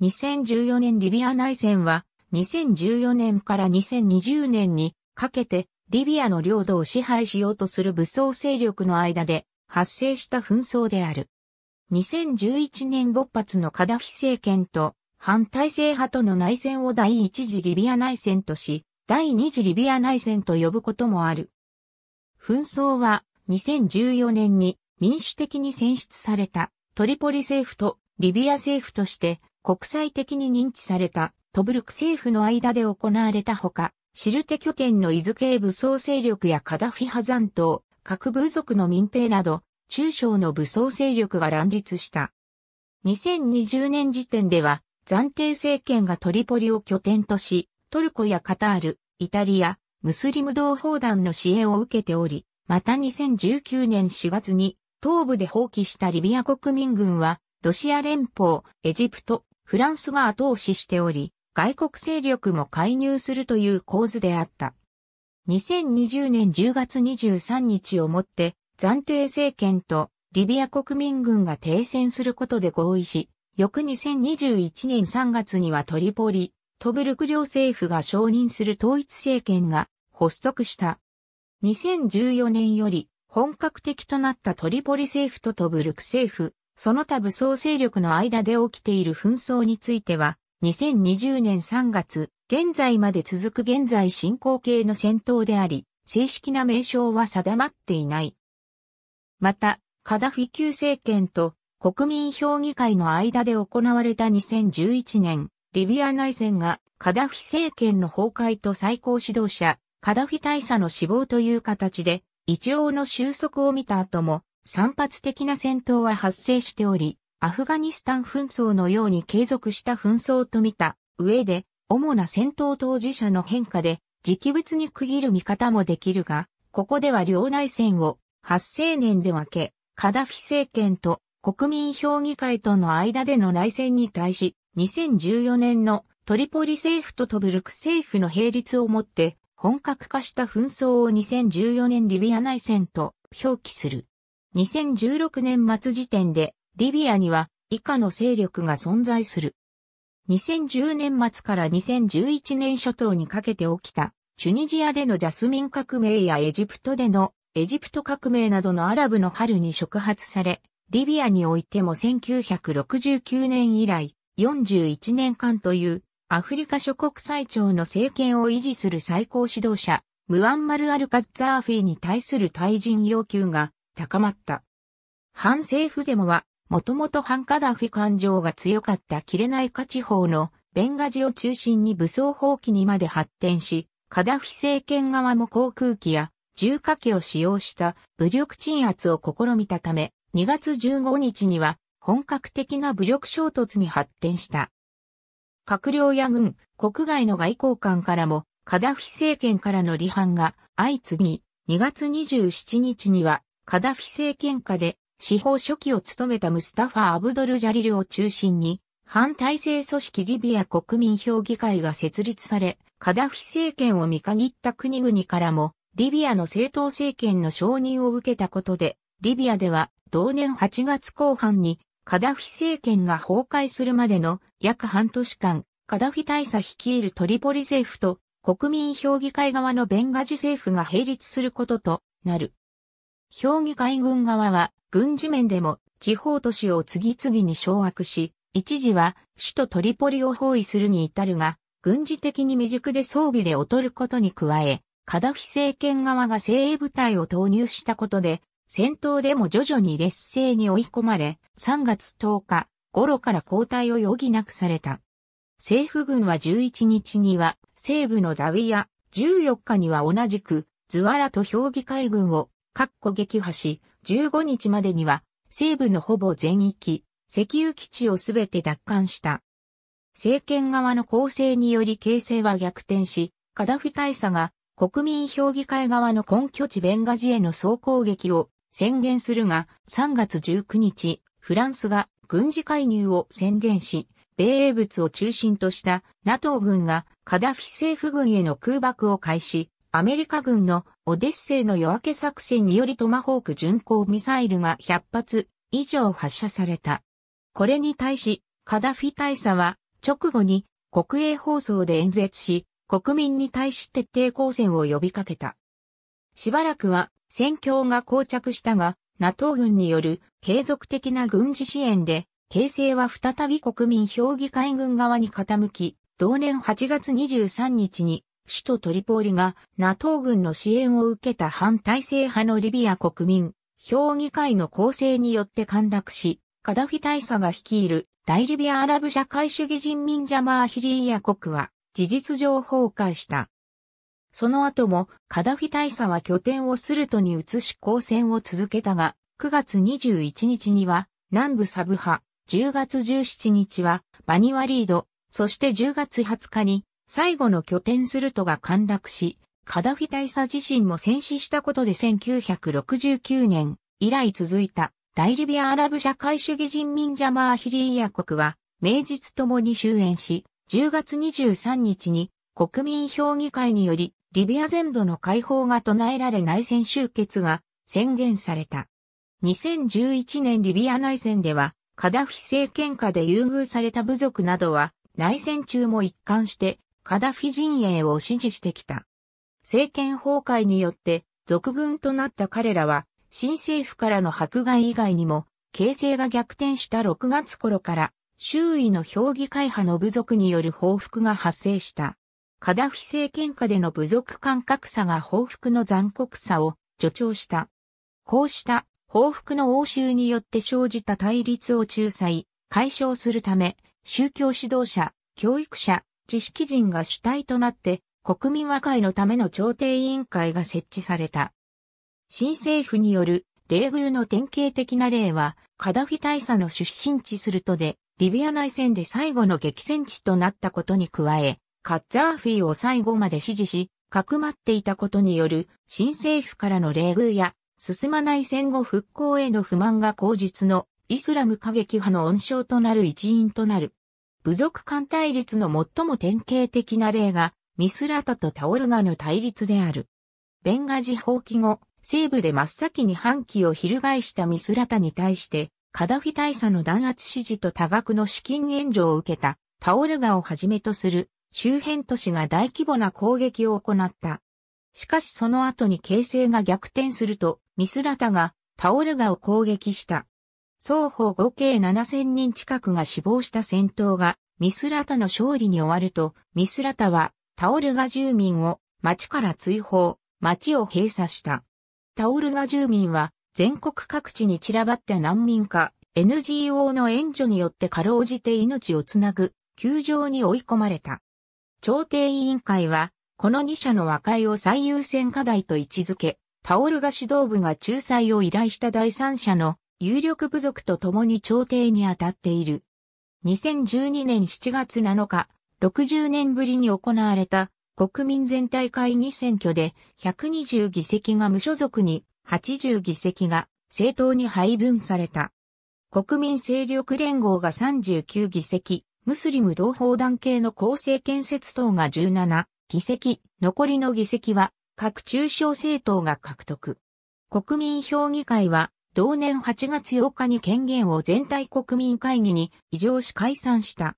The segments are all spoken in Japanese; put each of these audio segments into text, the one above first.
2014年リビア内戦は、2014年から2020年にかけて、リビアの領土を支配しようとする武装勢力の間で発生した紛争である。2011年勃発のカダフィ政権と反体制派との内戦を第一次リビア内戦とし、第二次リビア内戦と呼ぶこともある。紛争は2014年に民主的に選出されたトリポリ政府とリビア政府として国際的に認知されたトブルク政府の間で行われたほか、シルテ拠点のイズ系武装勢力やカダフィ派残党、各部族の民兵など、中小の武装勢力が乱立した。2020年時点では、暫定政権がトリポリを拠点とし、トルコやカタール、イタリア、ムスリム同胞団の支援を受けており、また2019年4月に東部で放棄したリビア国民軍は、ロシア連邦、エジプト、フランスが後押ししており、外国勢力も介入するという構図であった。2020年10月23日をもって暫定政権とリビア国民軍が停戦することで合意し、翌2021年3月にはトリポリ、トブルク両政府が承認する統一政権が発足した。2014年より本格的となったトリポリ政府とトブルク政府その他武装勢力の間で起きている紛争については、2020年3月、現在まで続く現在進行形の戦闘であり、正式な名称は定まっていない。また、カダフィ旧政権と国民評議会の間で行われた2011年、リビア内戦がカダフィ政権の崩壊と最高指導者、カダフィ大佐の死亡という形で、一応の収束を見た後も、散発的な戦闘は発生しており、アフガニスタン紛争のように継続した紛争と見た上で、主な戦闘当事者の変化で、時期別に区切る見方もできるが、ここでは領内戦を発生年で分け、カダフィ政権と国民評議会との間での内戦に対し、2014年のトリポリ政府とトブルク政府の並立をもって本格化した紛争を2014年リビア内戦と表記する。2016年末時点で、リビアには以下の勢力が存在する。2010年末から2011年初頭にかけて起きた、チュニジアでのジャスミン革命やエジプトでのエジプト革命などのアラブの春に触発され、リビアにおいても1969年以来41年間というアフリカ諸国最長の政権を維持する最高指導者、ムアンマル・アル・カッザーフィーに対する退陣要求が高まった。反政府デモは、もともと反カダフィ感情が強かったキレナイカ地方のベンガジを中心に武装放棄にまで発展し、カダフィ政権側も航空機や重火器を使用した武力鎮圧を試みたため、2月15日には本格的な武力衝突に発展した。閣僚や軍、国外の外交官からも、カダフィ政権からの離反が相次ぎ、2月27日にはカダフィ政権下で司法書記を務めたムスタファ・アブドル・ジャリルを中心に、反体制組織リビア国民評議会が設立され、カダフィ政権を見限った国々からも、リビアの政党政権の承認を受けたことで、リビアでは同年8月後半にカダフィ政権が崩壊するまでの約半年間、カダフィ大佐率いるトリポリ政府と国民評議会側のベンガジ政府が並立することとなる。評議会軍側は、軍事面でも地方都市を次々に掌握し、一時は首都トリポリを包囲するに至るが、軍事的に未熟で装備で劣ることに加え、カダフィ政権側が精鋭部隊を投入したことで、戦闘でも徐々に劣勢に追い込まれ、3月10日頃から交代を余儀なくされた。政府軍は11日には西部のザウィア、14日には同じくズワラと評議会軍をかっこ撃破し、15日までには、西部のほぼ全域、石油基地をすべて奪還した。政権側の構成により形勢は逆転し、カダフィ大佐が国民評議会側の根拠地ベンガジへの総攻撃を宣言するが、3月19日、フランスが軍事介入を宣言し、米英物を中心とした NATO 軍がカダフィ政府軍への空爆を開始、アメリカ軍のオデッセイの夜明け作戦によりトマホーク巡航ミサイルが100発以上発射された。これに対し、カダフィ大佐は直後に国営放送で演説し、国民に対し徹底抗戦を呼びかけた。しばらくは戦況が膠着したが、NATO 軍による継続的な軍事支援で、形勢は再び国民評議会軍側に傾き、同年8月23日に首都トリポーリが NATO 軍の支援を受けた反体制派のリビア国民、評議会の構成によって陥落し、カダフィ大佐が率いる大リビアアラブ社会主義人民ジャマーヒリーヤ国は事実上崩壊した。その後もカダフィ大佐は拠点をスルトに移し抗戦を続けたが、9月21日には南部サブ派、10月17日はバニワリード、そして10月20日に最後の拠点スルトが陥落し、カダフィ大佐自身も戦死したことで1969年以来続いた大リビアアラブ社会主義人民ジャマーヒリーヤ国は名実ともに終焉し、10月23日に国民評議会によりリビア全土の解放が唱えられ内戦終結が宣言された。2011年リビア内戦では、カダフィ政権下で優遇された部族などは内戦中も一貫してカダフィ陣営を支持してきた。政権崩壊によって、賊軍となった彼らは、新政府からの迫害以外にも、形勢が逆転した6月頃から、周囲の評議会派の部族による報復が発生した。カダフィ政権下での部族間格差が報復の残酷さを助長した。こうした報復の応酬によって生じた対立を仲裁、解消するため、宗教指導者、教育者、知識人が主体となって、国民和解のための調停委員会が設置された。新政府による冷遇の典型的な例は、カダフィ大佐の出身地するとで、リビア内戦で最後の激戦地となったことに加え、カッザーフィーを最後まで支持し、かくまっていたことによる新政府からの冷遇や、進まない戦後復興への不満が口実のイスラム過激派の温床となる一因となる。部族間対立の最も典型的な例が、ミスラタとタオルガの対立である。ベンガジ放棄後、西部で真っ先に反旗を翻したミスラタに対して、カダフィ大佐の弾圧指示と多額の資金援助を受けた、タオルガをはじめとする周辺都市が大規模な攻撃を行った。しかしその後に形勢が逆転すると、ミスラタがタオルガを攻撃した。双方合計7000人近くが死亡した戦闘が、ミスラタの勝利に終わると、ミスラタは、タオルガ住民を町から追放、町を閉鎖した。タオルガ住民は、全国各地に散らばった難民化、NGO の援助によってかろうじて命をつなぐ、窮状に追い込まれた。調停委員会は、この2社の和解を最優先課題と位置づけ、タオルガ指導部が仲裁を依頼した第三者の有力部族と共に朝廷に当たっている。2012年7月7日、60年ぶりに行われた国民全体会議選挙で120議席が無所属に80議席が政党に配分された。国民勢力連合が39議席、ムスリム同胞団系の構成建設党が17議席、残りの議席は各中小政党が獲得。国民評議会は同年8月8日に権限を全体国民会議に異常し解散した。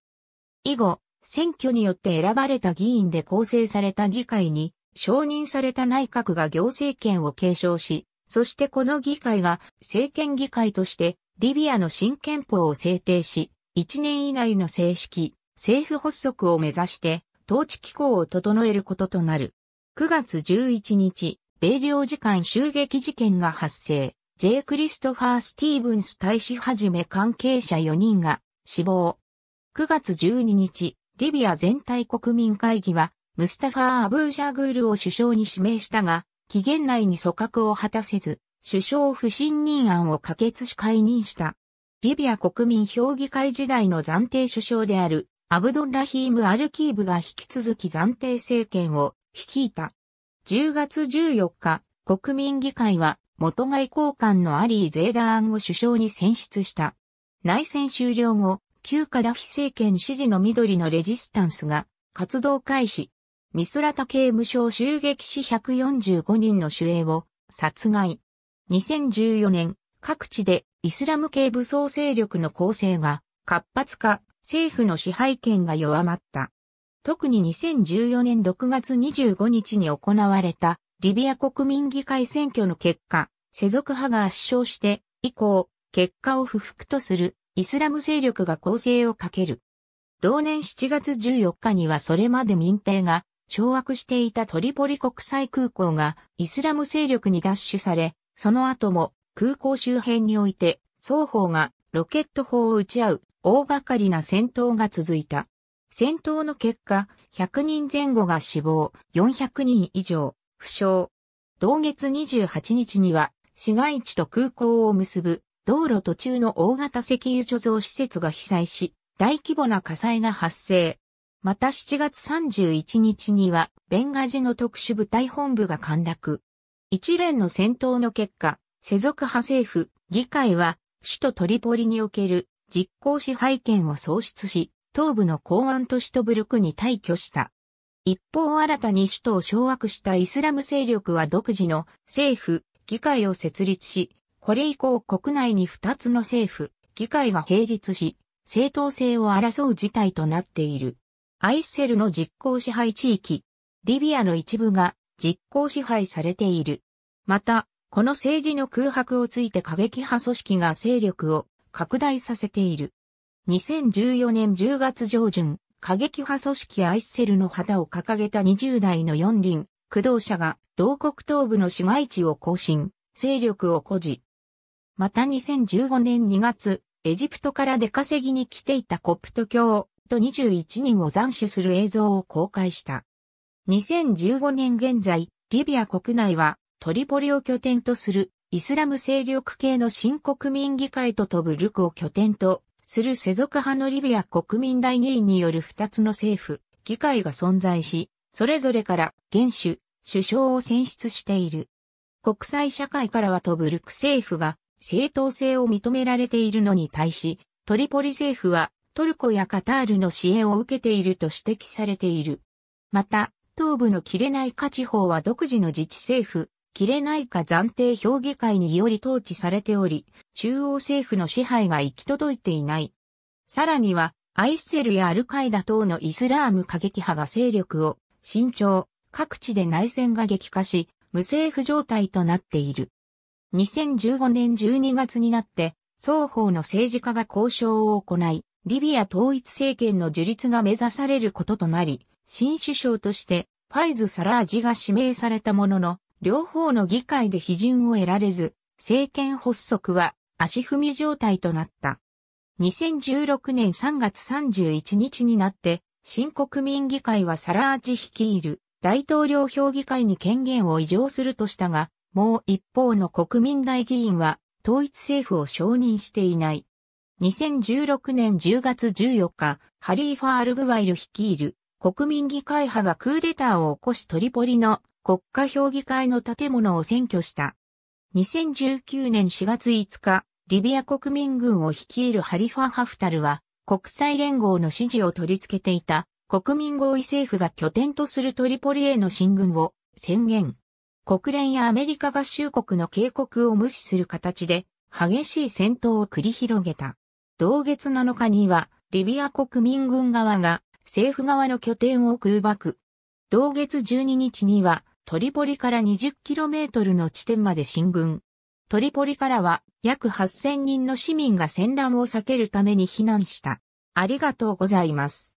以後、選挙によって選ばれた議員で構成された議会に承認された内閣が行政権を継承し、そしてこの議会が政権議会としてリビアの新憲法を制定し、1年以内の正式、政府発足を目指して統治機構を整えることとなる。9月11日、米領時間襲撃事件が発生。J. クリストファー・スティーブンス大使はじめ関係者4人が死亡。9月12日、リビア全体国民会議は、ムスタファー・アブージャグールを首相に指名したが、期限内に組閣を果たせず、首相不信任案を可決し解任した。リビア国民評議会時代の暫定首相である、アブドンラヒーム・アルキーブが引き続き暫定政権を率いた。10月14日、国民議会は元外交官のアリー・ゼーダーンを首相に選出した。内戦終了後、旧カダフィ政権支持の緑のレジスタンスが活動開始。ミスラタ刑務所襲撃し145人の守衛を殺害。2014年、各地でイスラム系武装勢力の構成が活発化、政府の支配権が弱まった。特に2014年6月25日に行われたリビア国民議会選挙の結果、世俗派が圧勝して以降、結果を不服とするイスラム勢力が攻勢をかける。同年7月14日にはそれまで民兵が掌握していたトリポリ国際空港がイスラム勢力に奪取され、その後も空港周辺において双方がロケット砲を撃ち合う大掛かりな戦闘が続いた。戦闘の結果、100人前後が死亡、400人以上、不詳。同月28日には、市街地と空港を結ぶ道路途中の大型石油貯蔵施設が被災し、大規模な火災が発生。また7月31日には、ベンガジの特殊部隊本部が陥落。一連の戦闘の結果、世俗派政府、議会は、首都トリポリにおける実効支配権を喪失し、東部の港湾都市トブルクに退去した。一方新たに首都を掌握したイスラム勢力は独自の政府、議会を設立し、これ以降国内に2つの政府、議会が並立し、正当性を争う事態となっている。アイセルの実効支配地域、リビアの一部が実効支配されている。また、この政治の空白をついて過激派組織が勢力を拡大させている。2014年10月上旬、過激派組織アイセルの旗を掲げた20代の四輪、駆動者が同国東部の市街地を更新、勢力を誇示。また2015年2月、エジプトから出稼ぎに来ていたコプト教と21人を斬首する映像を公開した。2015年現在、リビア国内はトリポリを拠点とするイスラム勢力系の新国民議会とトブルクを拠点とする世俗派のリビア国民大議員による2つの政府、議会が存在し、それぞれから元首、首相を選出している。国際社会からはトブルク政府が正当性を認められているのに対し、トリポリ政府はトルコやカタールの支援を受けていると指摘されている。また、東部の切れない価地方は独自の自治政府、切れないか暫定評議会により統治されており、中央政府の支配が行き届いていない。さらには、アイッセルやアルカイダ等のイスラーム過激派が勢力を、慎重、各地で内戦が激化し、無政府状態となっている。2015年12月になって、双方の政治家が交渉を行い、リビア統一政権の樹立が目指されることとなり、新首相として、ファイズ・サラージが指名されたものの、両方の議会で批准を得られず、政権発足は足踏み状態となった。2016年3月31日になって、新国民議会はサラージ率いる大統領評議会に権限を移譲するとしたが、もう一方の国民大議員は統一政府を承認していない。2016年10月14日、ハリーファ・アルグワイル率いる国民議会派がクーデターを起こしトリポリの国家評議会の建物を占拠した。2019年4月5日、リビア国民軍を率いるハリファ・ハフタルは、国際連合の支持を取り付けていた国民合意政府が拠点とするトリポリへの進軍を宣言。国連やアメリカ合衆国の警告を無視する形で激しい戦闘を繰り広げた。同月7日にはリビア国民軍側が政府側の拠点を空爆。同月12日にはトリポリから 20km の地点まで進軍。トリポリからは約8000人の市民が戦乱を避けるために避難した。ありがとうございます。